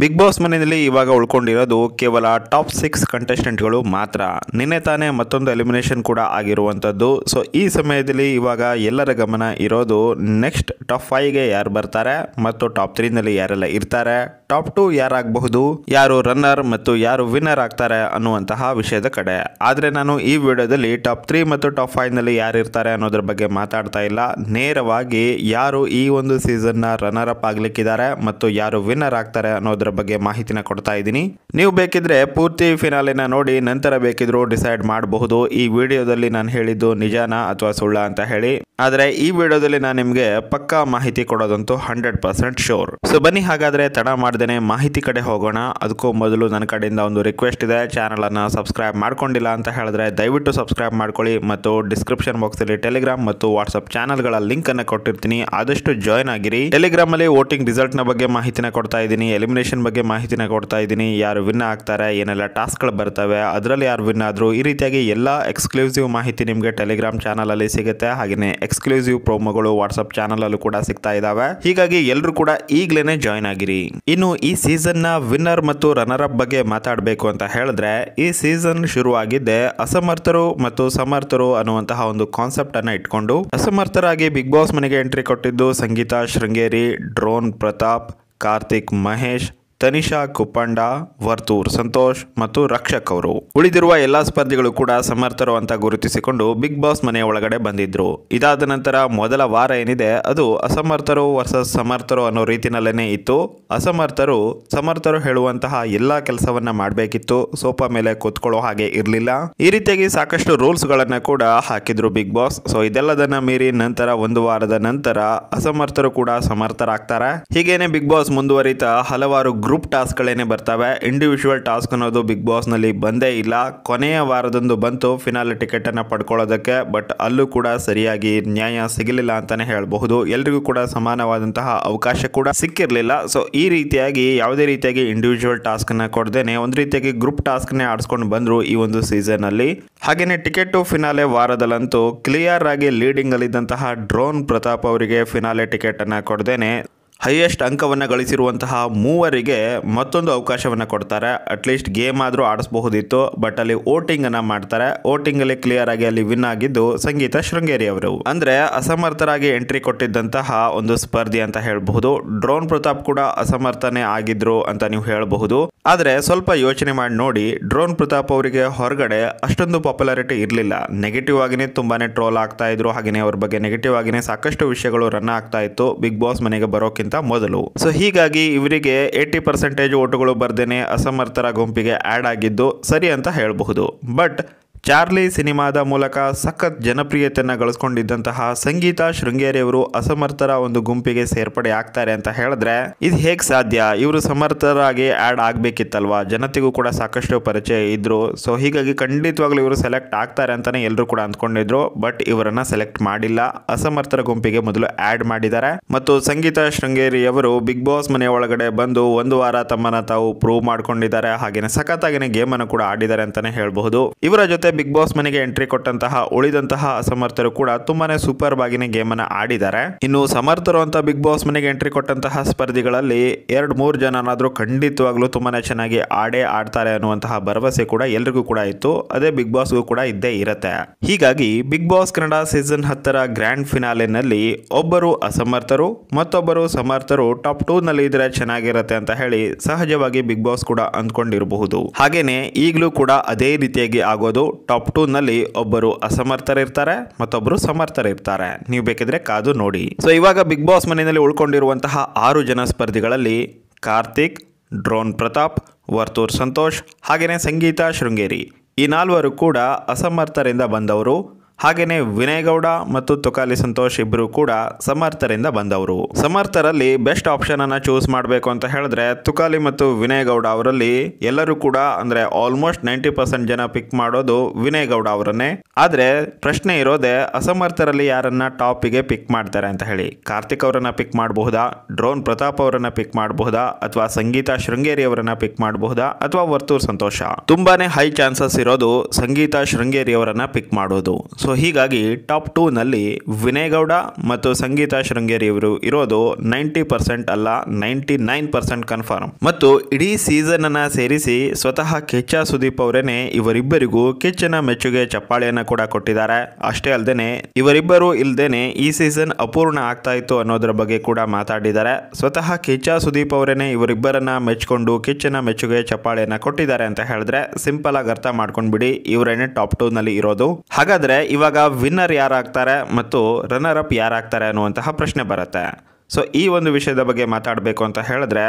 big boss ಮನೆಯಲ್ಲಿ ಇವಾಗ ಉಳ್ಕೊಂಡಿರೋದು ಕೇವಲ ಟಾಪ್ ಸಿಕ್ಸ್ ಕಂಟೆಸ್ಟೆಂಟ್ಗಳು ಮಾತ್ರ ನಿನ್ನೆ ತಾನೇ ಮತ್ತೊಂದು ಎಲಿಮಿನೇಷನ್ ಕೂಡ ಆಗಿರುವಂಥದ್ದು ಸೊ ಈ ಸಮಯದಲ್ಲಿ ಇವಾಗ ಎಲ್ಲರ ಗಮನ ಇರೋದು ನೆಕ್ಸ್ಟ್ ಟಾಪ್ ಫೈವ್ಗೆ ಯಾರು ಬರ್ತಾರೆ ಮತ್ತು ಟಾಪ್ ತ್ರೀನಲ್ಲಿ ಯಾರೆಲ್ಲ ಇರ್ತಾರೆ ಟಾಪ್ ಟು ಯಾರಾಗಬಹುದು ಯಾರು ರನ್ನರ್ ಮತ್ತು ಯಾರು ವಿನ್ನರ್ ಆಗ್ತಾರೆ ಅನ್ನುವಂತಹ ವಿಷಯದ ಕಡೆ ಆದರೆ ನಾನು ಈ ವಿಡಿಯೋದಲ್ಲಿ ಟಾಪ್ ತ್ರೀ ಮತ್ತು ಟಾಪ್ ಫೈವ್ನಲ್ಲಿ ಯಾರು ಇರ್ತಾರೆ ಅನ್ನೋದ್ರ ಬಗ್ಗೆ ಮಾತಾಡ್ತಾ ಇಲ್ಲ ನೇರವಾಗಿ ಯಾರು ಈ ಒಂದು ಸೀಸನ್ನ ರನ್ನರ್ ಅಪ್ ಆಗ್ಲಿಕ್ಕಿದ್ದಾರೆ ಮತ್ತು ಯಾರು ವಿನ್ನರ್ ಆಗ್ತಾರೆ ಅನ್ನೋದ್ರ ಬಗ್ಗೆ ಮಾಹಿತಿನ ಕೊಡ್ತಾ ಇದ್ದೀನಿ ನೀವು ಬೇಕಿದ್ರೆ ಪೂರ್ತಿ ಫಿನಾಲಿನ ನೋಡಿ ನಂತರ ಬೇಕಿದ್ರೂ ಡಿಸೈಡ್ ಮಾಡಬಹುದು ಈ ವಿಡಿಯೋದಲ್ಲಿ ನಾನು ಹೇಳಿದ್ದು ನಿಜಾನ ಅಥವಾ ಸುಳ್ಳ ಅಂತ ಹೇಳಿ ಆದರೆ ಈ ವಿಡಿಯೋದಲ್ಲಿ ನಾನು ನಿಮಗೆ ಪಕ್ಕಾ ಮಾಹಿತಿ ಕೊಡೋದಂತೂ ಹಂಡ್ರೆಡ್ ಪರ್ಸೆಂಟ್ ಶೋರ್ ಸೊ ಬನ್ನಿ ಹಾಗಾದರೆ ತಡ ಮಾಡ್ದೇನೆ ಮಾಹಿತಿ ಕಡೆ ಹೋಗೋಣ ಅದಕ್ಕೂ ಮೊದಲು ನನ್ನ ಕಡೆಯಿಂದ ಒಂದು ರಿಕ್ವೆಸ್ಟ್ ಇದೆ ಚಾನಲನ್ನು ಸಬ್ಸ್ಕ್ರೈಬ್ ಮಾಡ್ಕೊಂಡಿಲ್ಲ ಅಂತ ಹೇಳಿದ್ರೆ ದಯವಿಟ್ಟು ಸಬ್ಸ್ಕ್ರೈಬ್ ಮಾಡ್ಕೊಳ್ಳಿ ಮತ್ತು ಡಿಸ್ಕ್ರಿಪ್ಷನ್ ಅಲ್ಲಿ ಟೆಲಿಗ್ರಾಮ್ ಮತ್ತು ವಾಟ್ಸಪ್ ಚಾನಲ್ಗಳ ಅನ್ನು ಕೊಟ್ಟಿರ್ತೀನಿ ಆದಷ್ಟು ಜಾಯ್ನ್ ಆಗಿರಿ ಟೆಲಿಗ್ರಾಮಲ್ಲಿ ವೋಟಿಂಗ್ ನ ಬಗ್ಗೆ ಮಾಹಿತಿನ ಕೊಡ್ತಾ ಇದ್ದೀನಿ ಎಲಿಮಿನೇಷನ್ ಬಗ್ಗೆ ಮಾಹಿತಿನ ಕೊಡ್ತಾ ಇದ್ದೀನಿ ಯಾರು ವಿನ್ ಆಗ್ತಾರೆ ಏನೆಲ್ಲ ಟಾಸ್ಕ್ಗಳು ಬರ್ತವೆ ಅದರಲ್ಲಿ ಯಾರು ವಿನ್ ಆದ್ರು ಈ ರೀತಿಯಾಗಿ ಎಲ್ಲ ಎಕ್ಸ್ಕ್ಲೂಸಿವ್ ಮಾಹಿತಿ ನಿಮಗೆ ಟೆಲಿಗ್ರಾಮ್ ಚಾನಲಲ್ಲಿ ಸಿಗುತ್ತೆ ಹಾಗೆಯೇ ಎಕ್ಸ್ಕ್ಲೂಸಿವ್ ಪ್ರೋಮೋಗಳು ವಾಟ್ಸಪ್ ಚಾನಲಲ್ಲೂ ಕೂಡ ಸಿಗ್ತಾ ಇದ್ದಾವೆ ಹೀಗಾಗಿ ಎಲ್ಲರೂ ಕೂಡ ಈಗಲೇ ಜಾಯ್ನ್ ಆಗಿರಿ ಇನ್ನು ಈ ಸೀಸನ್ ನ ವಿನ್ನರ್ ಮತ್ತು ರನ್ನರ್ ಅಪ್ ಬಗ್ಗೆ ಮಾತಾಡಬೇಕು ಅಂತ ಹೇಳಿದ್ರೆ ಈ ಸೀಸನ್ ಶುರುವಾಗಿದ್ದೆ ಅಸಮರ್ಥರು ಮತ್ತು ಸಮರ್ಥರು ಅನ್ನುವಂತಹ ಒಂದು ಕಾನ್ಸೆಪ್ಟ್ ಅನ್ನ ಇಟ್ಕೊಂಡು ಅಸಮರ್ಥರಾಗಿ ಬಿಗ್ ಬಾಸ್ ಮನೆಗೆ ಎಂಟ್ರಿ ಕೊಟ್ಟಿದ್ದು ಸಂಗೀತಾ ಶೃಂಗೇರಿ ಡ್ರೋನ್ ಪ್ರತಾಪ್ ಕಾರ್ತಿಕ್ ಮಹೇಶ್ ತನಿಷಾ ಕುಪ್ಪಂಡ ವರ್ತೂರ್ ಸಂತೋಷ್ ಮತ್ತು ರಕ್ಷಕ್ ಅವರು ಉಳಿದಿರುವ ಎಲ್ಲಾ ಸ್ಪರ್ಧಿಗಳು ಕೂಡ ಸಮರ್ಥರು ಅಂತ ಗುರುತಿಸಿಕೊಂಡು ಬಿಗ್ ಬಾಸ್ ಮನೆಯ ಒಳಗಡೆ ಬಂದಿದ್ರು ಇದಾದ ನಂತರ ಮೊದಲ ವಾರ ಏನಿದೆ ಅದು ಅಸಮರ್ಥರು ವರ್ಸಸ್ ಸಮರ್ಥರು ಅನ್ನೋ ರೀತಿನಲ್ಲೇನೆ ಇತ್ತು ಅಸಮರ್ಥರು ಸಮರ್ಥರು ಹೇಳುವಂತಹ ಎಲ್ಲಾ ಕೆಲಸವನ್ನ ಮಾಡಬೇಕಿತ್ತು ಸೋಫಾ ಮೇಲೆ ಕೂತ್ಕೊಳ್ಳೋ ಹಾಗೆ ಇರಲಿಲ್ಲ ಈ ರೀತಿಯಾಗಿ ಸಾಕಷ್ಟು ರೂಲ್ಸ್ ಕೂಡ ಹಾಕಿದ್ರು ಬಿಗ್ ಬಾಸ್ ಸೊ ಇದೆಲ್ಲದನ್ನ ಮೀರಿ ನಂತರ ಒಂದು ವಾರದ ನಂತರ ಅಸಮರ್ಥರು ಕೂಡ ಸಮರ್ಥರಾಗ್ತಾರೆ ಹೀಗೇನೆ ಬಿಗ್ ಬಾಸ್ ಮುಂದುವರಿತ ಹಲವಾರು ಗ್ರೂಪ್ ಟಾಸ್ಕ್ಗಳೇನೇ ಬರ್ತವೆ ಇಂಡಿವಿಜುವಲ್ ಟಾಸ್ಕ್ ಅನ್ನೋದು ಬಿಗ್ ಬಾಸ್ನಲ್ಲಿ ಬಂದೇ ಇಲ್ಲ ಕೊನೆಯ ವಾರದಂದು ಬಂತು ಫಿನಾಲ್ ಟಿಕೆಟನ್ನು ಪಡ್ಕೊಳ್ಳೋದಕ್ಕೆ ಬಟ್ ಅಲ್ಲೂ ಕೂಡ ಸರಿಯಾಗಿ ನ್ಯಾಯ ಸಿಗಲಿಲ್ಲ ಅಂತಲೇ ಹೇಳಬಹುದು ಎಲ್ರಿಗೂ ಕೂಡ ಸಮಾನವಾದಂತಹ ಅವಕಾಶ ಕೂಡ ಸಿಕ್ಕಿರಲಿಲ್ಲ ಸೊ ಈ ರೀತಿಯಾಗಿ ಯಾವುದೇ ರೀತಿಯಾಗಿ ಇಂಡಿವಿಜುವಲ್ ಟಾಸ್ಕನ್ನು ಕೊಡದೇನೆ ಒಂದು ರೀತಿಯಾಗಿ ಗ್ರೂಪ್ ಟಾಸ್ಕ್ನೇ ಆಡಿಸ್ಕೊಂಡು ಬಂದರು ಈ ಒಂದು ಸೀಸನಲ್ಲಿ ಹಾಗೆಯೇ ಟಿಕೆಟ್ ಫಿನಾಲೆ ವಾರದಲ್ಲಂತೂ ಕ್ಲಿಯರ್ ಆಗಿ ಲೀಡಿಂಗ್ ಅಲ್ಲಿದ್ದಂತಹ ಡ್ರೋನ್ ಪ್ರತಾಪ್ ಅವರಿಗೆ ಫಿನಾಲೆ ಟಿಕೆಟ್ ಅನ್ನ ಕೊಡ್ದೇನೆ ಹೈಯೆಸ್ಟ್ ಅಂಕವನ್ನು ಗಳಿಸಿರುವಂತಹ ಮೂವರಿಗೆ ಮತ್ತೊಂದು ಅವಕಾಶವನ್ನು ಕೊಡ್ತಾರೆ ಅಟ್ಲೀಸ್ಟ್ ಗೇಮ್ ಆದರೂ ಆಡಿಸಬಹುದಿತ್ತು ಬಟ್ ಅಲ್ಲಿ ಓಟಿಂಗನ್ನು ಮಾಡ್ತಾರೆ ಅಲ್ಲಿ ಕ್ಲಿಯರ್ ಆಗಿ ಅಲ್ಲಿ ವಿನ್ ಆಗಿದ್ದು ಸಂಗೀತ ಶೃಂಗೇರಿ ಅವರು ಅಂದರೆ ಅಸಮರ್ಥರಾಗಿ ಎಂಟ್ರಿ ಕೊಟ್ಟಿದ್ದಂತಹ ಒಂದು ಸ್ಪರ್ಧಿ ಅಂತ ಹೇಳಬಹುದು ಡ್ರೋನ್ ಪ್ರತಾಪ್ ಕೂಡ ಅಸಮರ್ಥನೇ ಆಗಿದ್ರು ಅಂತ ನೀವು ಹೇಳಬಹುದು ಆದರೆ ಸ್ವಲ್ಪ ಯೋಚನೆ ಮಾಡಿ ನೋಡಿ ಡ್ರೋನ್ ಪ್ರತಾಪ್ ಅವರಿಗೆ ಹೊರಗಡೆ ಅಷ್ಟೊಂದು ಪಾಪ್ಯುಲಾರಿಟಿ ಇರಲಿಲ್ಲ ನೆಗೆಟಿವ್ ಆಗಿನೇ ತುಂಬಾನೇ ಟ್ರೋಲ್ ಆಗ್ತಾ ಇದ್ರು ಹಾಗೆಯೇ ಅವ್ರ ಬಗ್ಗೆ ನೆಗೆಟಿವ್ ಆಗಿನೇ ಸಾಕಷ್ಟು ವಿಷಯಗಳು ರನ್ ಆಗ್ತಾ ಇತ್ತು ಬಿಗ್ ಬಾಸ್ ಮನೆಗೆ ಬರೋಕ್ಕಿಂತ ಅಂತ ಮೊದಲು ಸೊ ಹೀಗಾಗಿ ಇವರಿಗೆ ಏಯ್ಟಿ ಪರ್ಸೆಂಟೇಜ್ ಓಟುಗಳು ಬರ್ದೇನೆ ಅಸಮರ್ಥರ ಗುಂಪಿಗೆ ಆ್ಯಡ್ ಆಗಿದ್ದು ಸರಿ ಅಂತ ಹೇಳಬಹುದು ಬಟ್ ಚಾರ್ಲಿ ಸಿನಿಮಾದ ಮೂಲಕ ಸಖತ್ ಜನಪ್ರಿಯತೆಯನ್ನು ಗಳಿಸ್ಕೊಂಡಿದ್ದಂತಹ ಸಂಗೀತ ಶೃಂಗೇರಿಯವರು ಅಸಮರ್ಥರ ಒಂದು ಗುಂಪಿಗೆ ಸೇರ್ಪಡೆ ಆಗ್ತಾರೆ ಅಂತ ಹೇಳಿದ್ರೆ ಇದು ಹೇಗೆ ಸಾಧ್ಯ ಇವರು ಸಮರ್ಥರಾಗಿ ಆ್ಯಡ್ ಆಗಬೇಕಿತ್ತಲ್ವಾ ಜನತೆಗೂ ಕೂಡ ಸಾಕಷ್ಟು ಪರಿಚಯ ಇದ್ರು ಸೊ ಹೀಗಾಗಿ ಖಂಡಿತವಾಗ್ಲೂ ಇವರು ಸೆಲೆಕ್ಟ್ ಆಗ್ತಾರೆ ಅಂತಾನೆ ಎಲ್ಲರೂ ಕೂಡ ಅಂದ್ಕೊಂಡಿದ್ರು ಬಟ್ ಇವರನ್ನ ಸೆಲೆಕ್ಟ್ ಮಾಡಿಲ್ಲ ಅಸಮರ್ಥರ ಗುಂಪಿಗೆ ಮೊದಲು ಆ್ಯಡ್ ಮಾಡಿದ್ದಾರೆ ಮತ್ತು ಸಂಗೀತ ಶೃಂಗೇರಿಯವರು ಬಿಗ್ ಬಾಸ್ ಮನೆಯ ಒಳಗಡೆ ಬಂದು ಒಂದು ವಾರ ತಮ್ಮನ್ನ ತಾವು ಪ್ರೂವ್ ಮಾಡ್ಕೊಂಡಿದ್ದಾರೆ ಹಾಗೇನೆ ಸಖತ್ತಾಗಿನ ಗೇಮ್ ಅನ್ನು ಕೂಡ ಆಡಿದ್ದಾರೆ ಅಂತಾನೆ ಹೇಳಬಹುದು ಇವರ ಜೊತೆ ಬಿಗ್ ಬಾಸ್ ಮನೆಗೆ ಎಂಟ್ರಿ ಕೊಟ್ಟಂತಹ ಉಳಿದಂತಹ ಅಸಮರ್ಥರು ಕೂಡ ತುಂಬಾನೇ ಸೂಪರ್ ಬಾಗಿನ ಅನ್ನ ಆಡಿದ್ದಾರೆ ಇನ್ನು ಸಮರ್ಥರು ಅಂತ ಬಿಗ್ ಬಾಸ್ ಮನೆಗೆ ಎಂಟ್ರಿ ಕೊಟ್ಟಂತಹ ಸ್ಪರ್ಧಿಗಳಲ್ಲಿ ಎರಡು ಮೂರು ಜನನಾದರೂ ಖಂಡಿತವಾಗ್ಲೂ ತುಂಬಾನೇ ಚೆನ್ನಾಗಿ ಆಡೇ ಆಡ್ತಾರೆ ಅನ್ನುವಂತಹ ಭರವಸೆ ಕೂಡ ಎಲ್ರಿಗೂ ಕೂಡ ಇತ್ತು ಅದೇ ಬಿಗ್ ಬಾಸ್ಗೂ ಕೂಡ ಇದ್ದೇ ಇರುತ್ತೆ ಹೀಗಾಗಿ ಬಿಗ್ ಬಾಸ್ ಕನ್ನಡ ಸೀಸನ್ ಹತ್ತರ ಗ್ರ್ಯಾಂಡ್ ನಲ್ಲಿ ಒಬ್ಬರು ಅಸಮರ್ಥರು ಮತ್ತೊಬ್ಬರು ಸಮರ್ಥರು ಟಾಪ್ ಟೂ ನಲ್ಲಿ ಇದ್ರೆ ಚೆನ್ನಾಗಿರುತ್ತೆ ಅಂತ ಹೇಳಿ ಸಹಜವಾಗಿ ಬಿಗ್ ಬಾಸ್ ಕೂಡ ಅಂದ್ಕೊಂಡಿರಬಹುದು ಹಾಗೇನೆ ಈಗಲೂ ಕೂಡ ಅದೇ ರೀತಿಯಾಗಿ ಆಗೋದು ಟಾಪ್ ಟೂನಲ್ಲಿ ಒಬ್ಬರು ಅಸಮರ್ಥರಿರ್ತಾರೆ ಮತ್ತೊಬ್ಬರು ಸಮರ್ಥರಿರ್ತಾರೆ ನೀವು ಬೇಕಿದ್ರೆ ಕಾದು ನೋಡಿ ಸೊ ಇವಾಗ ಬಿಗ್ ಬಾಸ್ ಮನೆಯಲ್ಲಿ ಉಳ್ಕೊಂಡಿರುವಂತಹ ಆರು ಜನ ಸ್ಪರ್ಧಿಗಳಲ್ಲಿ ಕಾರ್ತಿಕ್ ಡ್ರೋನ್ ಪ್ರತಾಪ್ ವರ್ತೂರ್ ಸಂತೋಷ್ ಹಾಗೆಯೇ ಸಂಗೀತ ಶೃಂಗೇರಿ ಈ ನಾಲ್ವರು ಕೂಡ ಅಸಮರ್ಥರಿಂದ ಬಂದವರು ಹಾಗೆಯೇ ಗೌಡ ಮತ್ತು ತುಕಾಲಿ ಸಂತೋಷ್ ಇಬ್ಬರು ಕೂಡ ಸಮರ್ಥರಿಂದ ಬಂದವರು ಸಮರ್ಥರಲ್ಲಿ ಬೆಸ್ಟ್ ಆಪ್ಷನ್ ಅನ್ನ ಚೂಸ್ ಮಾಡಬೇಕು ಅಂತ ಹೇಳಿದ್ರೆ ತುಕಾಲಿ ಮತ್ತು ವಿನಯ್ ಗೌಡ ಅವರಲ್ಲಿ ಎಲ್ಲರೂ ಕೂಡ ಅಂದ್ರೆ ಆಲ್ಮೋಸ್ಟ್ ನೈಂಟಿ ಪರ್ಸೆಂಟ್ ಜನ ಪಿಕ್ ಮಾಡೋದು ಗೌಡ ಅವರನ್ನೇ ಆದ್ರೆ ಪ್ರಶ್ನೆ ಇರೋದೇ ಅಸಮರ್ಥರಲ್ಲಿ ಯಾರನ್ನ ಟಾಪಿಗೆ ಪಿಕ್ ಮಾಡ್ತಾರೆ ಅಂತ ಹೇಳಿ ಕಾರ್ತಿಕ್ ಅವರನ್ನ ಪಿಕ್ ಮಾಡಬಹುದಾ ಡ್ರೋನ್ ಪ್ರತಾಪ್ ಅವರನ್ನ ಪಿಕ್ ಮಾಡಬಹುದಾ ಅಥವಾ ಸಂಗೀತ ಶೃಂಗೇರಿ ಅವರನ್ನ ಪಿಕ್ ಮಾಡಬಹುದಾ ಅಥವಾ ವರ್ತೂರ್ ಸಂತೋಷ ತುಂಬಾನೇ ಹೈ ಚಾನ್ಸಸ್ ಇರೋದು ಸಂಗೀತ ಶೃಂಗೇರಿ ಅವರನ್ನ ಪಿಕ್ ಮಾಡೋದು ಸೊ ಸೊ ಹೀಗಾಗಿ ಟಾಪ್ ಟೂನಲ್ಲಿ ಗೌಡ ಮತ್ತು ಸಂಗೀತ ಶೃಂಗೇರಿ ಇವರು ಇರೋದು ನೈಂಟಿ ಪರ್ಸೆಂಟ್ ಅಲ್ಲ ನೈಂಟಿ ನೈನ್ ಪರ್ಸೆಂಟ್ ಕನ್ಫರ್ಮ್ ಮತ್ತು ಇಡೀ ಅನ್ನ ಸೇರಿಸಿ ಸ್ವತಃ ಕಿಚ್ಚ ಸುದೀಪ್ ಅವರೇನೆ ಇವರಿಬ್ಬರಿಗೂ ಕಿಚ್ಚನ ಮೆಚ್ಚುಗೆ ಚಪ್ಪಾಳೆಯನ್ನ ಕೂಡ ಕೊಟ್ಟಿದ್ದಾರೆ ಅಷ್ಟೇ ಅಲ್ಲದೆ ಇವರಿಬ್ಬರು ಇಲ್ಲದೇನೆ ಈ ಸೀಸನ್ ಅಪೂರ್ಣ ಆಗ್ತಾ ಇತ್ತು ಅನ್ನೋದ್ರ ಬಗ್ಗೆ ಕೂಡ ಮಾತಾಡಿದ್ದಾರೆ ಸ್ವತಃ ಕಿಚ್ಚ ಸುದೀಪ್ ಅವರೇನೆ ಇವರಿಬ್ಬರನ್ನ ಮೆಚ್ಚಿಕೊಂಡು ಕಿಚ್ಚನ ಮೆಚ್ಚುಗೆ ಚಪ್ಪಾಳೆಯನ್ನು ಕೊಟ್ಟಿದ್ದಾರೆ ಅಂತ ಹೇಳಿದ್ರೆ ಸಿಂಪಲ್ ಆಗಿ ಅರ್ಥ ಮಾಡ್ಕೊಂಡ್ಬಿಡಿ ಇವರೇನೆ ಟಾಪ್ ಟೂ ನಲ್ಲಿ ಇರೋದು ಹಾಗಾದ್ರೆ ಇವಾಗ ವಿನ್ನರ್ ಯಾರಾಗ್ತಾರೆ ಮತ್ತು ರನ್ನರ್ ಅಪ್ ಯಾರಾಗ್ತಾರೆ ಅನ್ನುವಂತಹ ಪ್ರಶ್ನೆ ಬರುತ್ತೆ ಸೊ ಈ ಒಂದು ವಿಷಯದ ಬಗ್ಗೆ ಮಾತಾಡಬೇಕು ಅಂತ ಹೇಳಿದ್ರೆ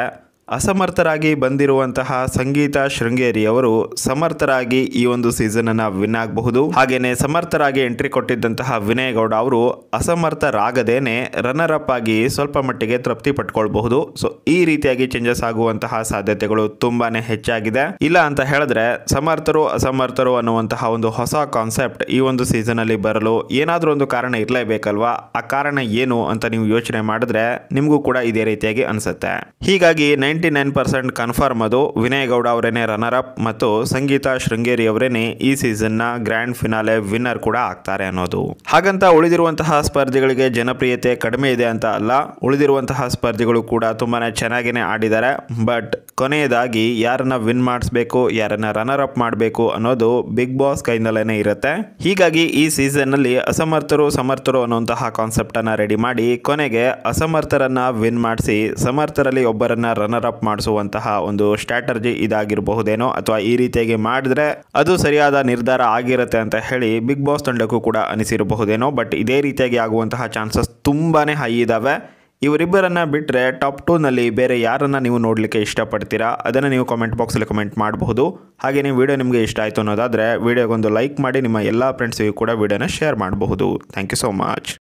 ಅಸಮರ್ಥರಾಗಿ ಬಂದಿರುವಂತಹ ಸಂಗೀತ ಶೃಂಗೇರಿಯವರು ಸಮರ್ಥರಾಗಿ ಈ ಒಂದು ಅನ್ನ ವಿನ್ ಆಗಬಹುದು ಹಾಗೇನೆ ಸಮರ್ಥರಾಗಿ ಎಂಟ್ರಿ ಕೊಟ್ಟಿದ್ದಂತಹ ವಿನಯ್ ಗೌಡ ಅವರು ಅಸಮರ್ಥರಾಗದೇನೆ ರನ್ನರ್ ಅಪ್ ಆಗಿ ಸ್ವಲ್ಪ ಮಟ್ಟಿಗೆ ತೃಪ್ತಿ ಪಟ್ಕೊಳ್ಬಹುದು ಸೊ ಈ ರೀತಿಯಾಗಿ ಚೇಂಜಸ್ ಆಗುವಂತಹ ಸಾಧ್ಯತೆಗಳು ತುಂಬಾನೇ ಹೆಚ್ಚಾಗಿದೆ ಇಲ್ಲ ಅಂತ ಹೇಳಿದ್ರೆ ಸಮರ್ಥರು ಅಸಮರ್ಥರು ಅನ್ನುವಂತಹ ಒಂದು ಹೊಸ ಕಾನ್ಸೆಪ್ಟ್ ಈ ಒಂದು ಸೀಸನ್ ಅಲ್ಲಿ ಬರಲು ಏನಾದರೂ ಒಂದು ಕಾರಣ ಇರಲೇಬೇಕಲ್ವಾ ಆ ಕಾರಣ ಏನು ಅಂತ ನೀವು ಯೋಚನೆ ಮಾಡಿದ್ರೆ ನಿಮಗೂ ಕೂಡ ಇದೇ ರೀತಿಯಾಗಿ ಅನ್ಸುತ್ತೆ ಹೀಗಾಗಿ ನೈಂಟಿ ನೈನ್ ಪರ್ಸೆಂಟ್ ಕನ್ಫರ್ಮ್ ಅದು ವಿನಯ್ ಗೌಡ ಅವರೇನೆ ರನ್ನರ್ ಅಪ್ ಮತ್ತು ಸಂಗೀತ ಶೃಂಗೇರಿ ಅವರೇನೆ ಈ ಸೀಸನ್ ನ ಗ್ರ್ಯಾಂಡ್ ಫಿನಾಲೆ ವಿನ್ನರ್ ಕೂಡ ಆಗ್ತಾರೆ ಅನ್ನೋದು ಹಾಗಂತ ಉಳಿದಿರುವಂತಹ ಸ್ಪರ್ಧಿಗಳಿಗೆ ಜನಪ್ರಿಯತೆ ಕಡಿಮೆ ಇದೆ ಅಂತ ಅಲ್ಲ ಉಳಿದಿರುವಂತಹ ಸ್ಪರ್ಧಿಗಳು ಕೂಡ ತುಂಬಾನೇ ಚೆನ್ನಾಗಿನೇ ಆಡಿದ್ದಾರೆ ಬಟ್ ಕೊನೆಯದಾಗಿ ಯಾರನ್ನ ವಿನ್ ಮಾಡಿಸ್ಬೇಕು ಯಾರನ್ನ ರನ್ನರ್ ಅಪ್ ಮಾಡಬೇಕು ಅನ್ನೋದು ಬಿಗ್ ಬಾಸ್ ಕೈನಲ್ಲೇನೆ ಇರುತ್ತೆ ಹೀಗಾಗಿ ಈ ಸೀಸನ್ ನಲ್ಲಿ ಅಸಮರ್ಥರು ಸಮರ್ಥರು ಅನ್ನುವಂತಹ ಅನ್ನ ರೆಡಿ ಮಾಡಿ ಕೊನೆಗೆ ಅಸಮರ್ಥರನ್ನ ವಿನ್ ಮಾಡಿಸಿ ಸಮರ್ಥರಲ್ಲಿ ಒಬ್ಬರನ್ನ ರನ್ನರ್ ಅಪ್ ಮಾಡಿಸುವಂತಹ ಒಂದು ಸ್ಟ್ರಾಟರ್ಜಿ ಇದಾಗಿರಬಹುದೇನೋ ಅಥವಾ ಈ ರೀತಿಯಾಗಿ ಮಾಡಿದ್ರೆ ಅದು ಸರಿಯಾದ ನಿರ್ಧಾರ ಆಗಿರುತ್ತೆ ಅಂತ ಹೇಳಿ ಬಿಗ್ ಬಾಸ್ ತಂಡಕ್ಕೂ ಕೂಡ ಅನಿಸಿರಬಹುದೇನೋ ಬಟ್ ಇದೇ ರೀತಿಯಾಗಿ ಆಗುವಂತಹ ಚಾನ್ಸಸ್ ತುಂಬಾ ಹೈ ಇದ್ದಾವೆ ಇವರಿಬ್ಬರನ್ನ ಬಿಟ್ಟರೆ ಟಾಪ್ ಟೂನಲ್ಲಿ ಬೇರೆ ಯಾರನ್ನು ನೀವು ನೋಡಲಿಕ್ಕೆ ಇಷ್ಟಪಡ್ತೀರಾ ಅದನ್ನು ನೀವು ಕಾಮೆಂಟ್ ಬಾಕ್ಸಲ್ಲಿ ಕಮೆಂಟ್ ಮಾಡಬಹುದು ನೀವು ವಿಡಿಯೋ ನಿಮಗೆ ಇಷ್ಟ ಆಯಿತು ಅನ್ನೋದಾದರೆ ವಿಡಿಯೋಗೊಂದು ಲೈಕ್ ಮಾಡಿ ನಿಮ್ಮ ಎಲ್ಲ ಫ್ರೆಂಡ್ಸಿಗೂ ಕೂಡ ವಿಡಿಯೋನ ಶೇರ್ ಮಾಡಬಹುದು ಥ್ಯಾಂಕ್ ಯು ಸೋ ಮಚ್